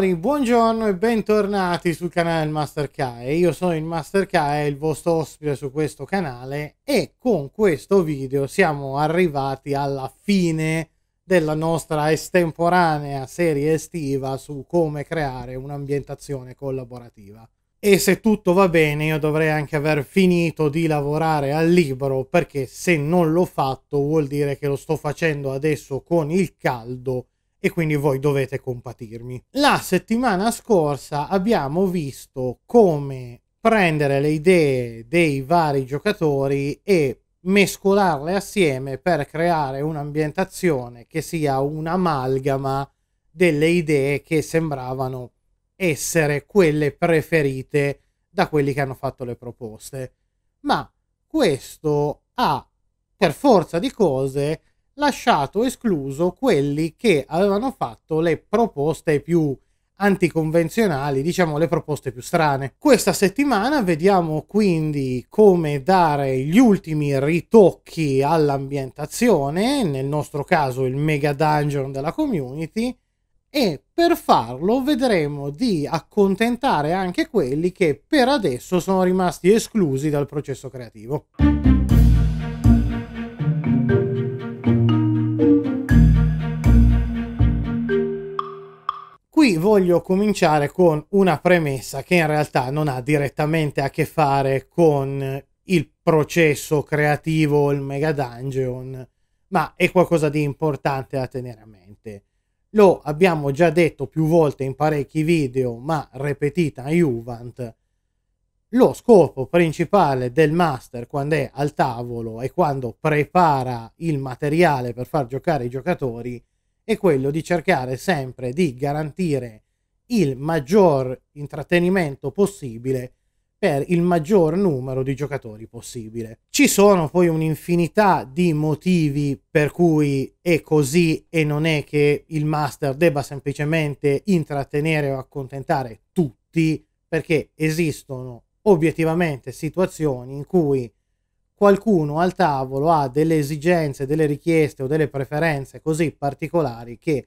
signori, buongiorno e bentornati sul canale del Master Kai. Io sono il Master Kai, il vostro ospite su questo canale e con questo video siamo arrivati alla fine della nostra estemporanea serie estiva su come creare un'ambientazione collaborativa. E se tutto va bene io dovrei anche aver finito di lavorare al libro perché se non l'ho fatto vuol dire che lo sto facendo adesso con il caldo e quindi voi dovete compatirmi. La settimana scorsa abbiamo visto come prendere le idee dei vari giocatori e mescolarle assieme per creare un'ambientazione che sia un'amalgama delle idee che sembravano essere quelle preferite da quelli che hanno fatto le proposte. Ma questo ha, per forza di cose, lasciato escluso quelli che avevano fatto le proposte più anticonvenzionali, diciamo le proposte più strane. Questa settimana vediamo quindi come dare gli ultimi ritocchi all'ambientazione, nel nostro caso il mega dungeon della community, e per farlo vedremo di accontentare anche quelli che per adesso sono rimasti esclusi dal processo creativo. Qui voglio cominciare con una premessa che in realtà non ha direttamente a che fare con il processo creativo, il mega dungeon, ma è qualcosa di importante da tenere a mente. Lo abbiamo già detto più volte in parecchi video, ma ripetita a Juvent. Lo scopo principale del master quando è al tavolo e quando prepara il materiale per far giocare i giocatori è è quello di cercare sempre di garantire il maggior intrattenimento possibile per il maggior numero di giocatori possibile. Ci sono poi un'infinità di motivi per cui è così e non è che il master debba semplicemente intrattenere o accontentare tutti, perché esistono obiettivamente situazioni in cui qualcuno al tavolo ha delle esigenze, delle richieste o delle preferenze così particolari che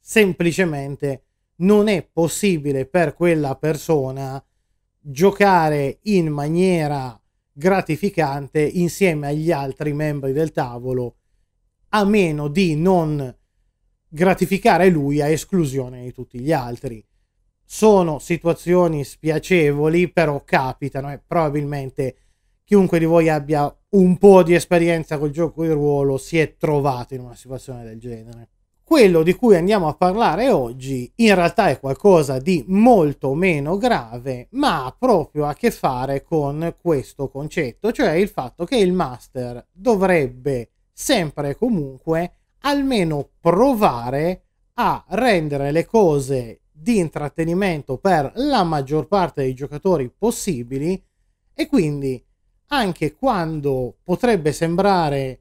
semplicemente non è possibile per quella persona giocare in maniera gratificante insieme agli altri membri del tavolo a meno di non gratificare lui a esclusione di tutti gli altri. Sono situazioni spiacevoli, però capitano e probabilmente chiunque di voi abbia un po' di esperienza col gioco di ruolo si è trovato in una situazione del genere. Quello di cui andiamo a parlare oggi in realtà è qualcosa di molto meno grave, ma ha proprio a che fare con questo concetto, cioè il fatto che il master dovrebbe sempre e comunque almeno provare a rendere le cose di intrattenimento per la maggior parte dei giocatori possibili e quindi anche quando potrebbe sembrare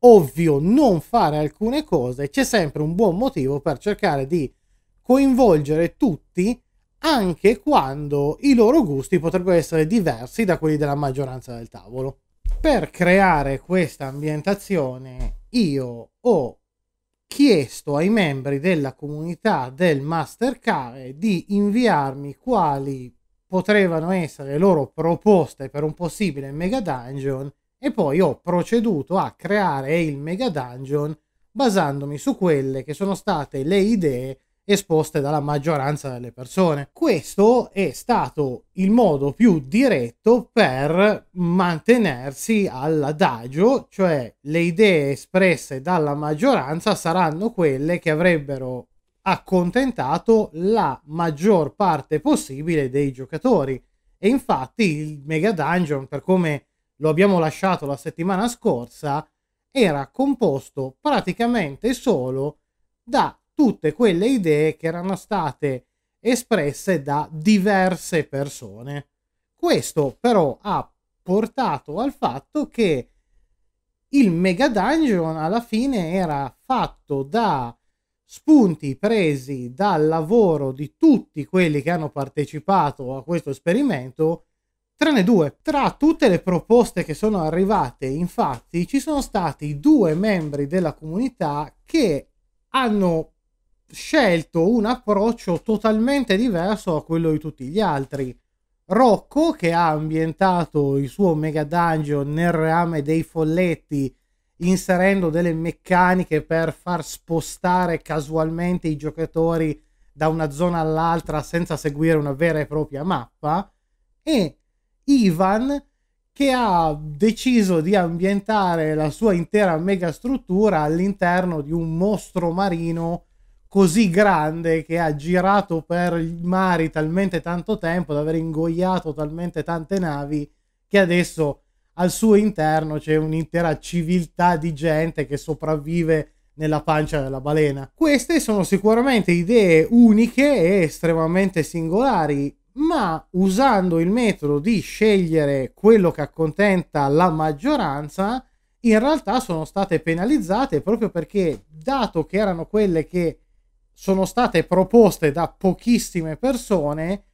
ovvio non fare alcune cose, c'è sempre un buon motivo per cercare di coinvolgere tutti anche quando i loro gusti potrebbero essere diversi da quelli della maggioranza del tavolo. Per creare questa ambientazione io ho chiesto ai membri della comunità del Mastercard di inviarmi quali potevano essere loro proposte per un possibile mega dungeon e poi ho proceduto a creare il mega dungeon basandomi su quelle che sono state le idee esposte dalla maggioranza delle persone. Questo è stato il modo più diretto per mantenersi all'adagio, cioè le idee espresse dalla maggioranza saranno quelle che avrebbero accontentato la maggior parte possibile dei giocatori. E infatti il Mega Dungeon, per come lo abbiamo lasciato la settimana scorsa, era composto praticamente solo da tutte quelle idee che erano state espresse da diverse persone. Questo però ha portato al fatto che il Mega Dungeon alla fine era fatto da spunti presi dal lavoro di tutti quelli che hanno partecipato a questo esperimento, tranne due. Tra tutte le proposte che sono arrivate, infatti, ci sono stati due membri della comunità che hanno scelto un approccio totalmente diverso a quello di tutti gli altri. Rocco, che ha ambientato il suo mega dungeon nel reame dei folletti inserendo delle meccaniche per far spostare casualmente i giocatori da una zona all'altra senza seguire una vera e propria mappa e Ivan che ha deciso di ambientare la sua intera megastruttura all'interno di un mostro marino così grande che ha girato per i mari talmente tanto tempo da aver ingoiato talmente tante navi che adesso al suo interno c'è un'intera civiltà di gente che sopravvive nella pancia della balena. Queste sono sicuramente idee uniche e estremamente singolari, ma usando il metodo di scegliere quello che accontenta la maggioranza, in realtà sono state penalizzate proprio perché, dato che erano quelle che sono state proposte da pochissime persone,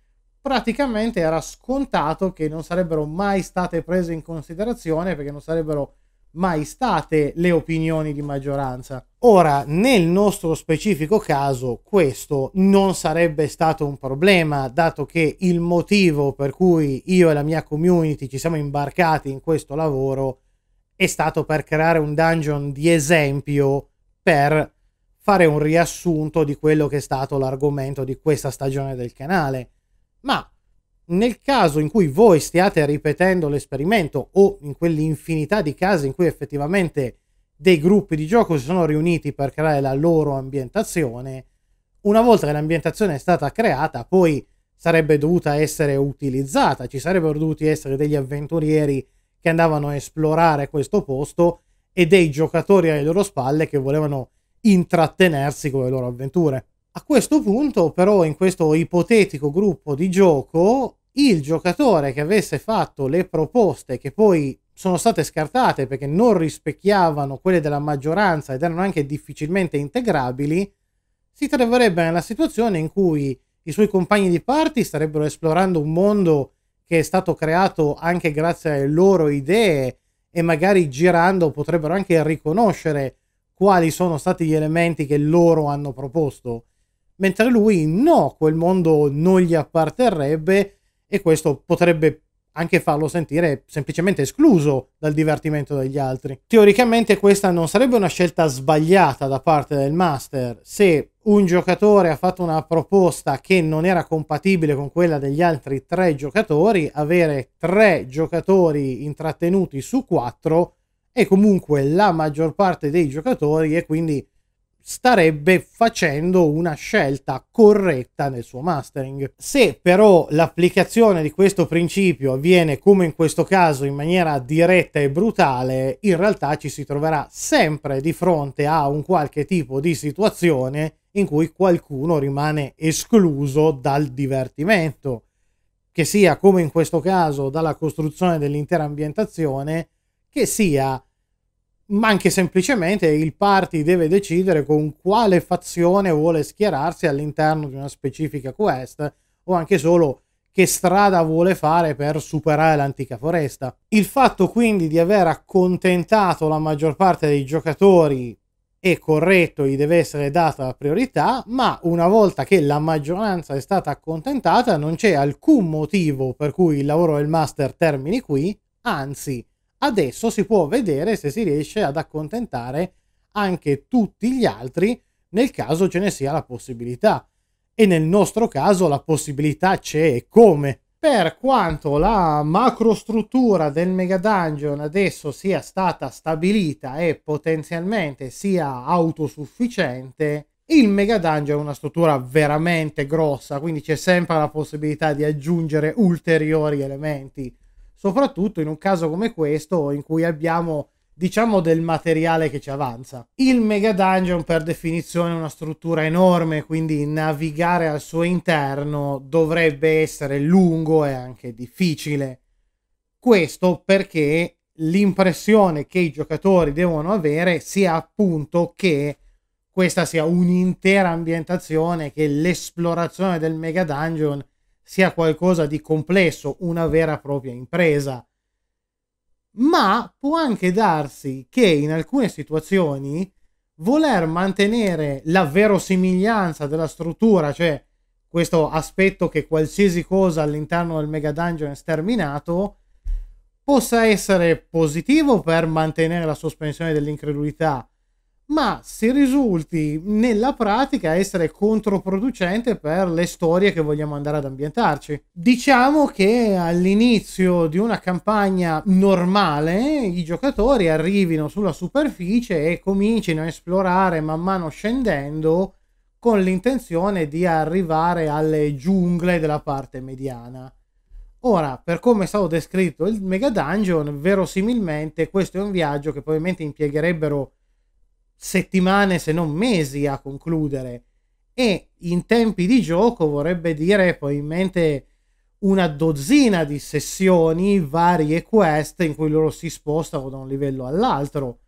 praticamente era scontato che non sarebbero mai state prese in considerazione perché non sarebbero mai state le opinioni di maggioranza. Ora, nel nostro specifico caso, questo non sarebbe stato un problema, dato che il motivo per cui io e la mia community ci siamo imbarcati in questo lavoro è stato per creare un dungeon di esempio per fare un riassunto di quello che è stato l'argomento di questa stagione del canale ma nel caso in cui voi stiate ripetendo l'esperimento o in quell'infinità di casi in cui effettivamente dei gruppi di gioco si sono riuniti per creare la loro ambientazione, una volta che l'ambientazione è stata creata, poi sarebbe dovuta essere utilizzata, ci sarebbero dovuti essere degli avventurieri che andavano a esplorare questo posto e dei giocatori alle loro spalle che volevano intrattenersi con le loro avventure. A questo punto, però, in questo ipotetico gruppo di gioco, il giocatore che avesse fatto le proposte che poi sono state scartate perché non rispecchiavano quelle della maggioranza ed erano anche difficilmente integrabili, si troverebbe nella situazione in cui i suoi compagni di party starebbero esplorando un mondo che è stato creato anche grazie alle loro idee e magari girando potrebbero anche riconoscere quali sono stati gli elementi che loro hanno proposto mentre lui no, quel mondo non gli apparterrebbe e questo potrebbe anche farlo sentire semplicemente escluso dal divertimento degli altri. Teoricamente questa non sarebbe una scelta sbagliata da parte del master se un giocatore ha fatto una proposta che non era compatibile con quella degli altri tre giocatori, avere tre giocatori intrattenuti su quattro è comunque la maggior parte dei giocatori e quindi starebbe facendo una scelta corretta nel suo mastering. Se però l'applicazione di questo principio avviene come in questo caso in maniera diretta e brutale, in realtà ci si troverà sempre di fronte a un qualche tipo di situazione in cui qualcuno rimane escluso dal divertimento, che sia come in questo caso dalla costruzione dell'intera ambientazione, che sia ma anche semplicemente il party deve decidere con quale fazione vuole schierarsi all'interno di una specifica quest o anche solo che strada vuole fare per superare l'antica foresta. Il fatto quindi di aver accontentato la maggior parte dei giocatori è corretto, gli deve essere data priorità, ma una volta che la maggioranza è stata accontentata non c'è alcun motivo per cui il lavoro del master termini qui, anzi Adesso si può vedere se si riesce ad accontentare anche tutti gli altri nel caso ce ne sia la possibilità. E nel nostro caso la possibilità c'è e come. Per quanto la macrostruttura del Mega Dungeon adesso sia stata stabilita e potenzialmente sia autosufficiente, il Mega Dungeon è una struttura veramente grossa, quindi c'è sempre la possibilità di aggiungere ulteriori elementi soprattutto in un caso come questo in cui abbiamo diciamo del materiale che ci avanza. Il Mega Dungeon per definizione è una struttura enorme, quindi navigare al suo interno dovrebbe essere lungo e anche difficile. Questo perché l'impressione che i giocatori devono avere sia appunto che questa sia un'intera ambientazione, che l'esplorazione del Mega Dungeon sia qualcosa di complesso, una vera e propria impresa. Ma può anche darsi che in alcune situazioni voler mantenere la verosimiglianza della struttura, cioè questo aspetto che qualsiasi cosa all'interno del mega dungeon è sterminato, possa essere positivo per mantenere la sospensione dell'incredulità, ma si risulti nella pratica essere controproducente per le storie che vogliamo andare ad ambientarci. Diciamo che all'inizio di una campagna normale i giocatori arrivino sulla superficie e comincino a esplorare man mano scendendo con l'intenzione di arrivare alle giungle della parte mediana. Ora, per come è stato descritto il Mega Dungeon, verosimilmente questo è un viaggio che probabilmente impiegherebbero settimane se non mesi a concludere e in tempi di gioco vorrebbe dire probabilmente una dozzina di sessioni, varie quest in cui loro si spostano da un livello all'altro.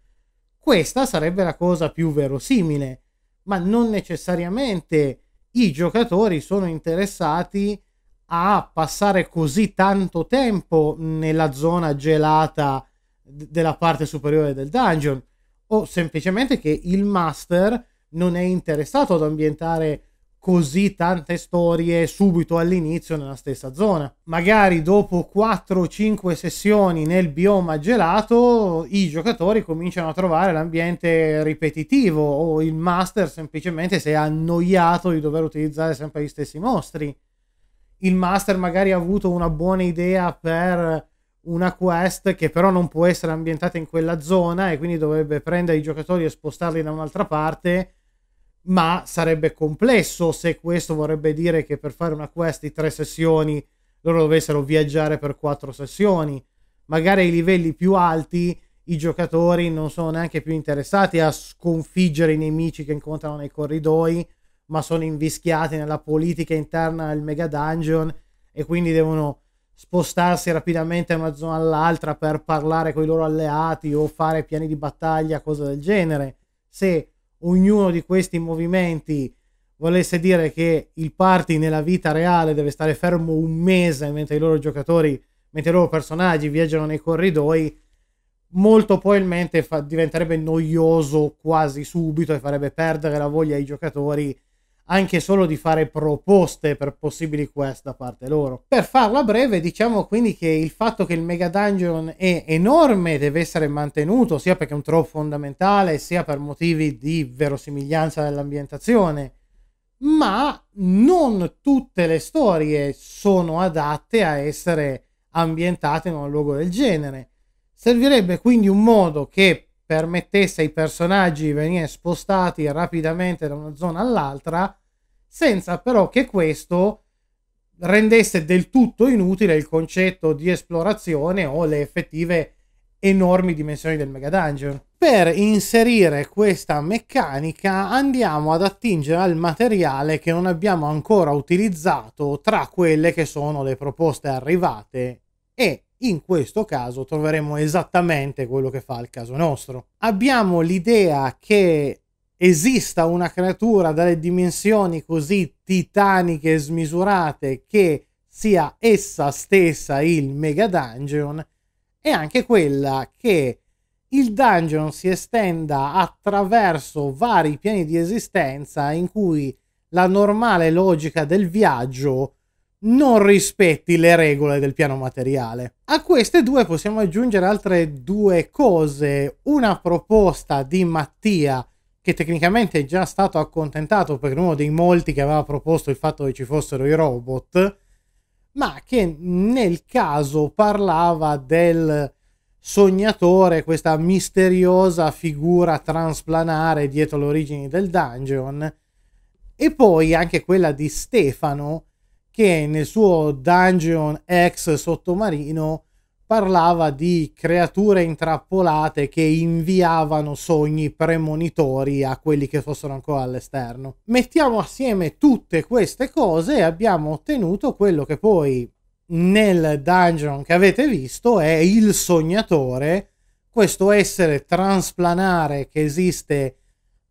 Questa sarebbe la cosa più verosimile, ma non necessariamente i giocatori sono interessati a passare così tanto tempo nella zona gelata della parte superiore del dungeon o semplicemente che il master non è interessato ad ambientare così tante storie subito all'inizio nella stessa zona. Magari dopo 4 o 5 sessioni nel bioma gelato i giocatori cominciano a trovare l'ambiente ripetitivo o il master semplicemente si è annoiato di dover utilizzare sempre gli stessi mostri. Il master magari ha avuto una buona idea per una quest che però non può essere ambientata in quella zona e quindi dovrebbe prendere i giocatori e spostarli da un'altra parte, ma sarebbe complesso se questo vorrebbe dire che per fare una quest di tre sessioni loro dovessero viaggiare per quattro sessioni. Magari ai livelli più alti i giocatori non sono neanche più interessati a sconfiggere i nemici che incontrano nei corridoi, ma sono invischiati nella politica interna del mega dungeon e quindi devono spostarsi rapidamente da una zona all'altra per parlare con i loro alleati o fare piani di battaglia, cose del genere. Se ognuno di questi movimenti volesse dire che il party nella vita reale deve stare fermo un mese mentre i loro giocatori, mentre i loro personaggi viaggiano nei corridoi, molto probabilmente fa- diventerebbe noioso quasi subito e farebbe perdere la voglia ai giocatori anche solo di fare proposte per possibili quest da parte loro. Per farla breve, diciamo quindi che il fatto che il Mega Dungeon è enorme deve essere mantenuto, sia perché è un trope fondamentale, sia per motivi di verosimiglianza dell'ambientazione, ma non tutte le storie sono adatte a essere ambientate in un luogo del genere. Servirebbe quindi un modo che permettesse ai personaggi di venire spostati rapidamente da una zona all'altra, senza però che questo rendesse del tutto inutile il concetto di esplorazione o le effettive enormi dimensioni del Mega Dungeon. Per inserire questa meccanica andiamo ad attingere al materiale che non abbiamo ancora utilizzato tra quelle che sono le proposte arrivate e in questo caso troveremo esattamente quello che fa il caso nostro. Abbiamo l'idea che esista una creatura dalle dimensioni così titaniche e smisurate che sia essa stessa il Mega Dungeon e anche quella che il dungeon si estenda attraverso vari piani di esistenza in cui la normale logica del viaggio non rispetti le regole del piano materiale. A queste due possiamo aggiungere altre due cose. Una proposta di Mattia, che tecnicamente è già stato accontentato perché uno dei molti che aveva proposto il fatto che ci fossero i robot, ma che nel caso parlava del sognatore, questa misteriosa figura transplanare dietro le origini del dungeon, e poi anche quella di Stefano, che nel suo dungeon ex sottomarino parlava di creature intrappolate che inviavano sogni premonitori a quelli che fossero ancora all'esterno. Mettiamo assieme tutte queste cose e abbiamo ottenuto quello che poi nel dungeon che avete visto è il sognatore, questo essere transplanare che esiste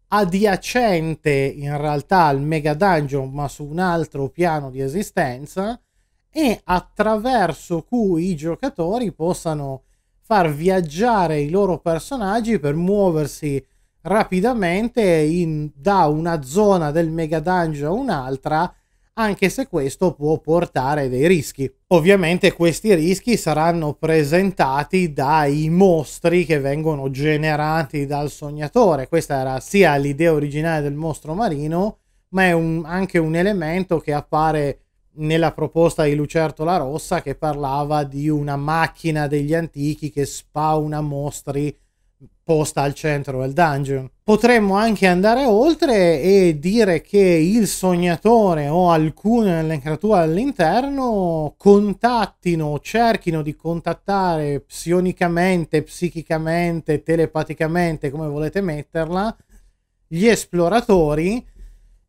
adiacente in realtà al mega dungeon ma su un altro piano di esistenza e attraverso cui i giocatori possano far viaggiare i loro personaggi per muoversi rapidamente in, da una zona del mega dungeon a un'altra anche se questo può portare dei rischi. Ovviamente questi rischi saranno presentati dai mostri che vengono generati dal sognatore. Questa era sia l'idea originale del mostro marino, ma è un, anche un elemento che appare nella proposta di Lucertola Rossa che parlava di una macchina degli antichi che spawna mostri posta al centro del dungeon. Potremmo anche andare oltre e dire che il sognatore o alcune delle creature all'interno contattino, cerchino di contattare psionicamente, psichicamente, telepaticamente, come volete metterla, gli esploratori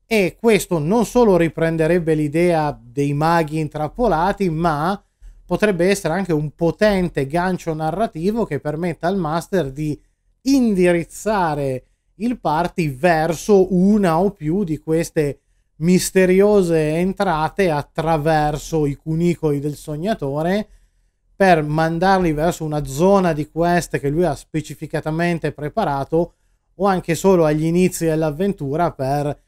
e questo non solo riprenderebbe l'idea dei maghi intrappolati, ma potrebbe essere anche un potente gancio narrativo che permetta al master di indirizzare il party verso una o più di queste misteriose entrate attraverso i cunicoli del sognatore per mandarli verso una zona di quest che lui ha specificatamente preparato o anche solo agli inizi dell'avventura per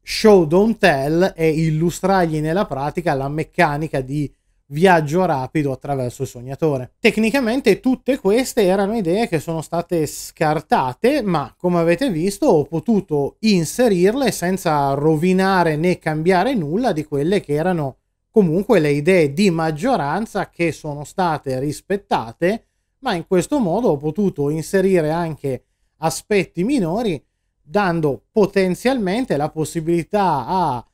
show don't tell e illustrargli nella pratica la meccanica di viaggio rapido attraverso il sognatore. Tecnicamente tutte queste erano idee che sono state scartate, ma come avete visto ho potuto inserirle senza rovinare né cambiare nulla di quelle che erano comunque le idee di maggioranza che sono state rispettate, ma in questo modo ho potuto inserire anche aspetti minori dando potenzialmente la possibilità a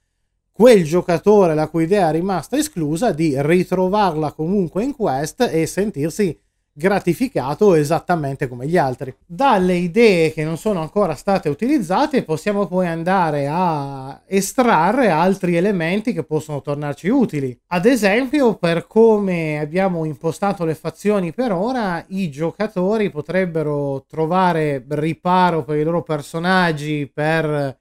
quel giocatore la cui idea è rimasta esclusa di ritrovarla comunque in quest e sentirsi gratificato esattamente come gli altri. Dalle idee che non sono ancora state utilizzate possiamo poi andare a estrarre altri elementi che possono tornarci utili. Ad esempio, per come abbiamo impostato le fazioni per ora, i giocatori potrebbero trovare riparo per i loro personaggi per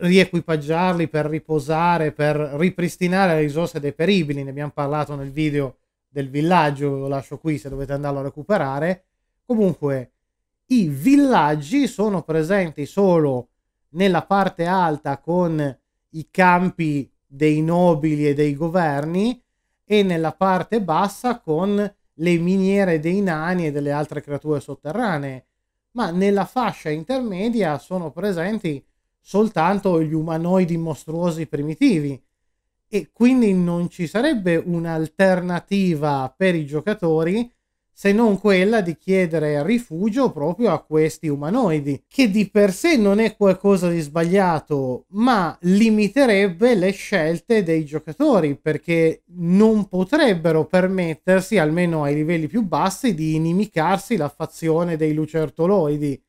riequipaggiarli, per riposare, per ripristinare le risorse deperibili. Ne abbiamo parlato nel video del villaggio, ve lo lascio qui se dovete andarlo a recuperare. Comunque, i villaggi sono presenti solo nella parte alta con i campi dei nobili e dei governi e nella parte bassa con le miniere dei nani e delle altre creature sotterranee, ma nella fascia intermedia sono presenti soltanto gli umanoidi mostruosi primitivi e quindi non ci sarebbe un'alternativa per i giocatori se non quella di chiedere rifugio proprio a questi umanoidi, che di per sé non è qualcosa di sbagliato, ma limiterebbe le scelte dei giocatori, perché non potrebbero permettersi, almeno ai livelli più bassi, di inimicarsi la fazione dei lucertoloidi.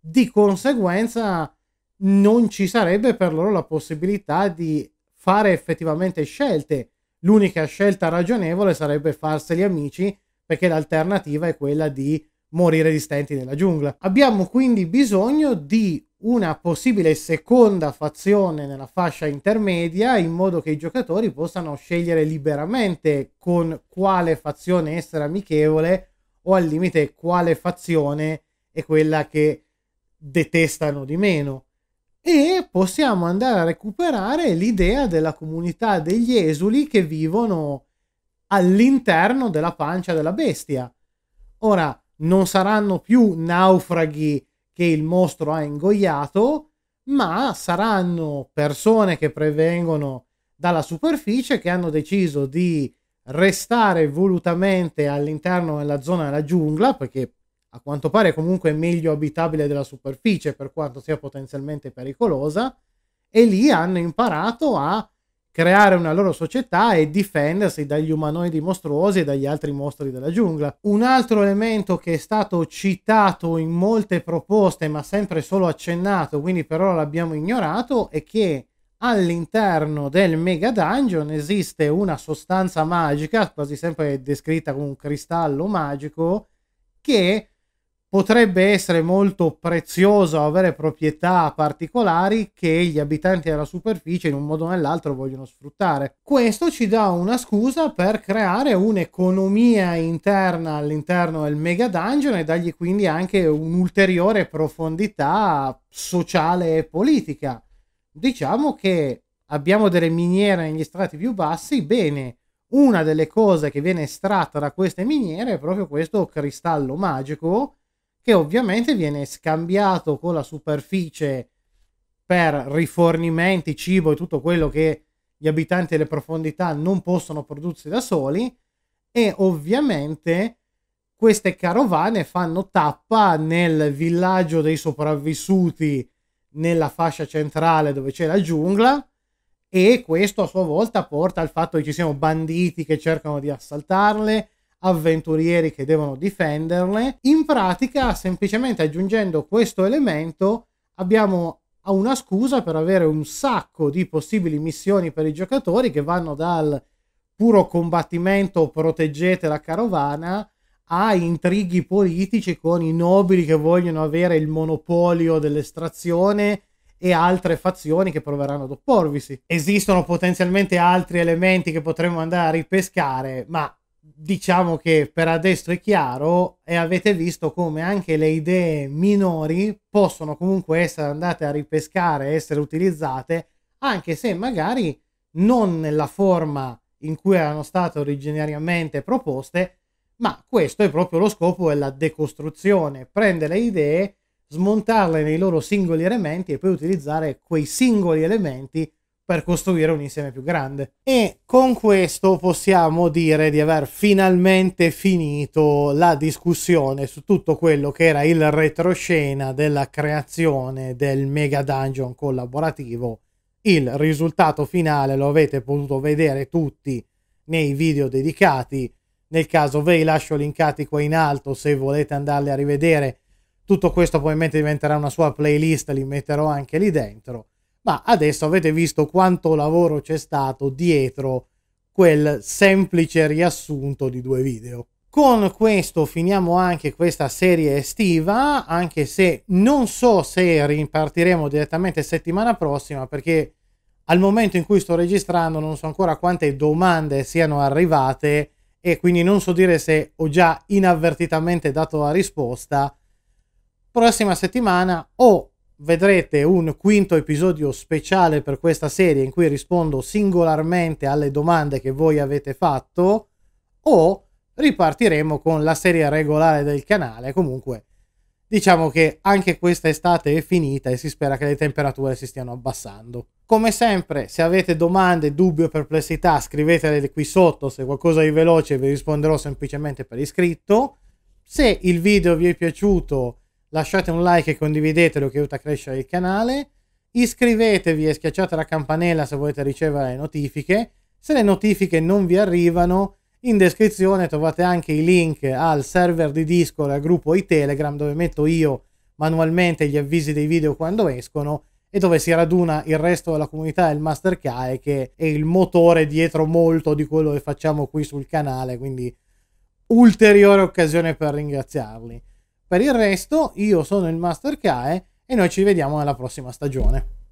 Di conseguenza non ci sarebbe per loro la possibilità di fare effettivamente scelte. L'unica scelta ragionevole sarebbe farseli amici perché l'alternativa è quella di morire di stenti nella giungla. Abbiamo quindi bisogno di una possibile seconda fazione nella fascia intermedia in modo che i giocatori possano scegliere liberamente con quale fazione essere amichevole o al limite quale fazione è quella che detestano di meno e possiamo andare a recuperare l'idea della comunità degli esuli che vivono all'interno della pancia della bestia. Ora, non saranno più naufraghi che il mostro ha ingoiato, ma saranno persone che prevengono dalla superficie che hanno deciso di restare volutamente all'interno della zona della giungla perché a quanto pare comunque meglio abitabile della superficie per quanto sia potenzialmente pericolosa e lì hanno imparato a creare una loro società e difendersi dagli umanoidi mostruosi e dagli altri mostri della giungla. Un altro elemento che è stato citato in molte proposte ma sempre solo accennato, quindi per ora l'abbiamo ignorato, è che all'interno del Mega Dungeon esiste una sostanza magica, quasi sempre descritta come un cristallo magico, che potrebbe essere molto prezioso avere proprietà particolari che gli abitanti della superficie in un modo o nell'altro vogliono sfruttare. Questo ci dà una scusa per creare un'economia interna all'interno del mega dungeon e dargli quindi anche un'ulteriore profondità sociale e politica. Diciamo che abbiamo delle miniere negli strati più bassi, bene, una delle cose che viene estratta da queste miniere è proprio questo cristallo magico che ovviamente viene scambiato con la superficie per rifornimenti, cibo e tutto quello che gli abitanti delle profondità non possono prodursi da soli e ovviamente queste carovane fanno tappa nel villaggio dei sopravvissuti nella fascia centrale dove c'è la giungla e questo a sua volta porta al fatto che ci siano banditi che cercano di assaltarle, avventurieri che devono difenderle. In pratica, semplicemente aggiungendo questo elemento, abbiamo una scusa per avere un sacco di possibili missioni per i giocatori che vanno dal puro combattimento proteggete la carovana a intrighi politici con i nobili che vogliono avere il monopolio dell'estrazione e altre fazioni che proveranno ad opporvisi. Esistono potenzialmente altri elementi che potremmo andare a ripescare, ma diciamo che per adesso è chiaro e avete visto come anche le idee minori possono comunque essere andate a ripescare, essere utilizzate, anche se magari non nella forma in cui erano state originariamente proposte, ma questo è proprio lo scopo della decostruzione, prendere le idee, smontarle nei loro singoli elementi e poi utilizzare quei singoli elementi per costruire un insieme più grande. E con questo possiamo dire di aver finalmente finito la discussione su tutto quello che era il retroscena della creazione del Mega Dungeon collaborativo. Il risultato finale lo avete potuto vedere tutti nei video dedicati. Nel caso ve li lascio linkati qua in alto se volete andarli a rivedere. Tutto questo probabilmente diventerà una sua playlist, li metterò anche lì dentro ma adesso avete visto quanto lavoro c'è stato dietro quel semplice riassunto di due video. Con questo finiamo anche questa serie estiva, anche se non so se ripartiremo direttamente settimana prossima, perché al momento in cui sto registrando non so ancora quante domande siano arrivate e quindi non so dire se ho già inavvertitamente dato la risposta. Prossima settimana o vedrete un quinto episodio speciale per questa serie in cui rispondo singolarmente alle domande che voi avete fatto o ripartiremo con la serie regolare del canale. Comunque diciamo che anche questa estate è finita e si spera che le temperature si stiano abbassando. Come sempre, se avete domande, dubbi o perplessità, scrivetele qui sotto, se qualcosa di veloce vi risponderò semplicemente per iscritto. Se il video vi è piaciuto, lasciate un like e condividetelo che aiuta a crescere il canale, iscrivetevi e schiacciate la campanella se volete ricevere le notifiche, se le notifiche non vi arrivano in descrizione trovate anche i link al server di Discord e al gruppo di Telegram dove metto io manualmente gli avvisi dei video quando escono e dove si raduna il resto della comunità del Master Kai che è il motore dietro molto di quello che facciamo qui sul canale, quindi ulteriore occasione per ringraziarli. Per il resto io sono il Master Kae e noi ci vediamo nella prossima stagione.